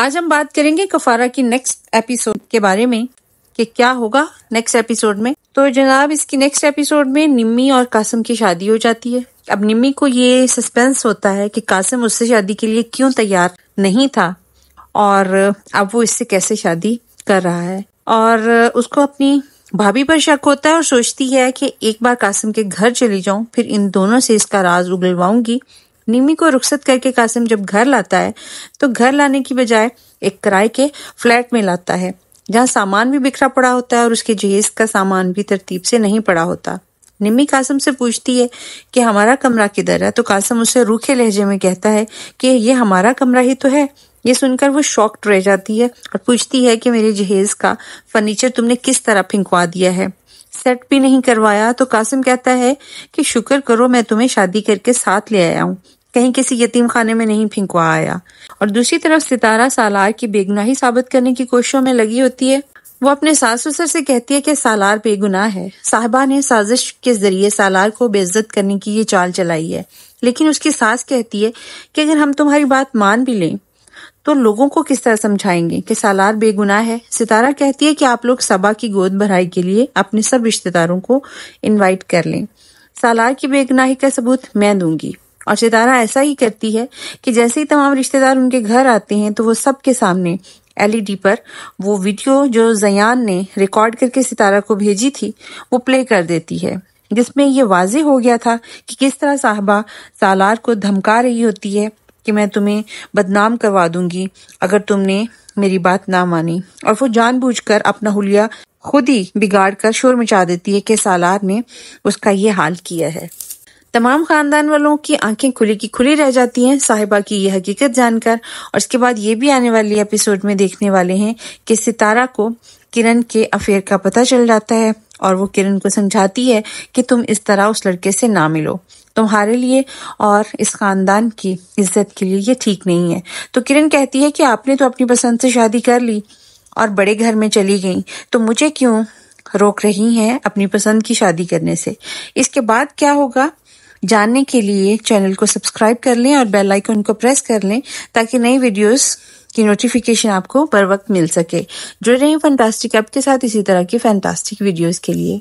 आज हम बात करेंगे कफारा की नेक्स्ट एपिसोड के बारे में कि क्या होगा नेक्स्ट एपिसोड में तो जनाब इसकी नेक्स्ट एपिसोड में निम्मी और कासिम की शादी हो जाती है अब निम्मी को ये सस्पेंस होता है कि कासिम उससे शादी के लिए क्यों तैयार नहीं था और अब वो इससे कैसे शादी कर रहा है और उसको अपनी भाभी पर शक होता है और सोचती है कि एक बार कासिम के घर चली जाऊं फिर इन दोनों से इसका राज उगलवाऊंगी निमी को रुखसत करके कासिम जब घर लाता है तो घर लाने की बजाय एक किराए के फ्लैट में लाता है जहाँ सामान भी बिखरा पड़ा होता है और उसके जहेज का सामान भी तरतीब से नहीं पड़ा होता निमी कासम से पूछती है कि हमारा कमरा किधर है तो कासम उसे रूखे लहजे में कहता है कि ये हमारा कमरा ही तो है ये सुनकर वो शॉक्ड रह जाती है और पूछती है कि मेरे जहेज का फर्नीचर तुमने किस तरह फिंकवा दिया है सेट भी नहीं करवाया तो कासिम कहता है कि शुक्र करो मैं तुम्हें शादी करके साथ ले आया हूँ कहीं किसी यतीम खाने में नहीं फेंकवा आया और दूसरी तरफ सितारा सालार की बेगुनाही साबित करने की कोशिशों में लगी होती है वो अपने सास ससुर से कहती है कि सालार बेगुनाह है साहबा ने साजिश के जरिए सालार को बेइज्जत करने की ये चाल चलाई है लेकिन उसकी सास कहती है कि अगर हम तुम्हारी बात मान भी लें तो लोगों को किस तरह समझाएंगे कि सालार बेगुनाह है सितारा कहती है कि आप लोग सबा की गोद भराई के लिए अपने सब रिश्तेदारों को इनवाइट कर लें सालार की बेगुनाही का सबूत मैं दूंगी और सितारा ऐसा ही करती है कि जैसे ही तमाम रिश्तेदार उनके घर आते हैं तो वो सबके सामने एलईडी e पर वो वीडियो जो जयान ने रिकॉर्ड करके सितारा को भेजी थी वो प्ले कर देती है जिसमें ये वाजे हो गया था कि किस तरह साहबा सालार को धमका रही होती है कि मैं तुम्हें बदनाम करवा दूंगी अगर तुमने मेरी बात ना मानी और वो जानबूझकर अपना हुलिया खुद ही बिगाड़ कर शोर मचा देती है कि सालार ने उसका ये हाल किया है तमाम खानदान वालों की आंखें खुली की खुली रह जाती हैं साहिबा की ये हकीकत जानकर और इसके बाद ये भी आने वाले एपिसोड में देखने वाले हैं कि सितारा को किरण के अफेयर का पता चल जाता है और वो किरण को समझाती है कि तुम इस तरह उस लड़के से ना मिलो तुम्हारे लिए और इस खानदान की इज्जत के लिए ये ठीक नहीं है तो किरण कहती है कि आपने तो अपनी पसंद से शादी कर ली और बड़े घर में चली गई तो मुझे क्यों रोक रही हैं अपनी पसंद की शादी करने से इसके बाद क्या होगा जानने के लिए चैनल को सब्सक्राइब कर लें और बेल आइकन को प्रेस कर लें ताकि नई वीडियोस की नोटिफिकेशन आपको बर वक्त मिल सके जुड़े रहें फैंटास्टिक ऐप के साथ इसी तरह की फैंटास्टिक वीडियोस के लिए